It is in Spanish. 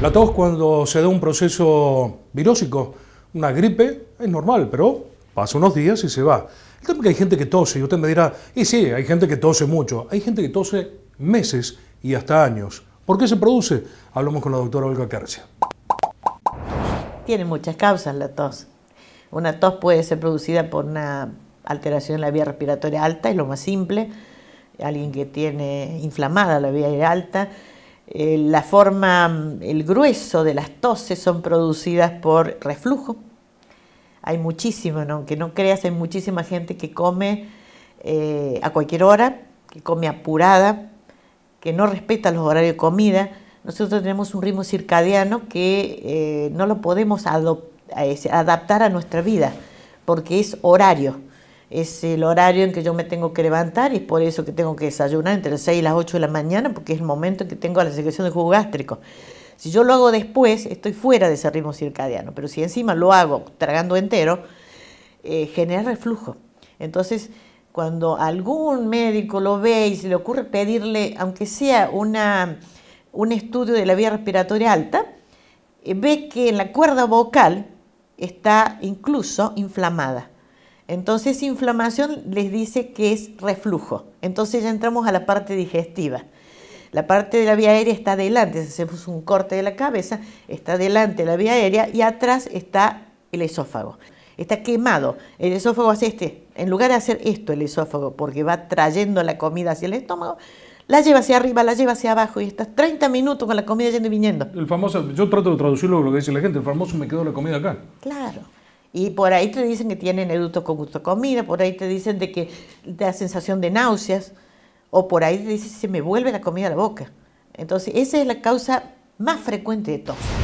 La tos cuando se da un proceso virósico, una gripe, es normal, pero pasa unos días y se va. El tema es que hay gente que tose y usted me dirá, y sí, hay gente que tose mucho, hay gente que tose meses y hasta años. ¿Por qué se produce? Hablamos con la doctora Olga Carcia. Tiene muchas causas la tos. Una tos puede ser producida por una alteración en la vía respiratoria alta, es lo más simple. Alguien que tiene inflamada la vía alta, eh, la forma, el grueso de las toses son producidas por reflujo. Hay muchísimo, ¿no? aunque no creas, hay muchísima gente que come eh, a cualquier hora, que come apurada, que no respeta los horarios de comida. Nosotros tenemos un ritmo circadiano que eh, no lo podemos adaptar a nuestra vida, porque es horario es el horario en que yo me tengo que levantar y es por eso que tengo que desayunar entre las 6 y las 8 de la mañana, porque es el momento en que tengo la secreción de jugo gástrico. Si yo lo hago después, estoy fuera de ese ritmo circadiano, pero si encima lo hago tragando entero, eh, genera reflujo. Entonces, cuando algún médico lo ve y se le ocurre pedirle, aunque sea un estudio de la vía respiratoria alta, eh, ve que la cuerda vocal está incluso inflamada. Entonces inflamación les dice que es reflujo. Entonces ya entramos a la parte digestiva. La parte de la vía aérea está adelante, si hacemos un corte de la cabeza, está adelante la vía aérea y atrás está el esófago. Está quemado. El esófago hace este. En lugar de hacer esto el esófago, porque va trayendo la comida hacia el estómago, la lleva hacia arriba, la lleva hacia abajo y estás 30 minutos con la comida yendo y viniendo. El famoso, yo trato de traducirlo lo que dice la gente, el famoso me quedó la comida acá. Claro. Y por ahí te dicen que tienen con gusto comida, por ahí te dicen de que te da sensación de náuseas, o por ahí te dicen se me vuelve la comida a la boca. Entonces, esa es la causa más frecuente de tos.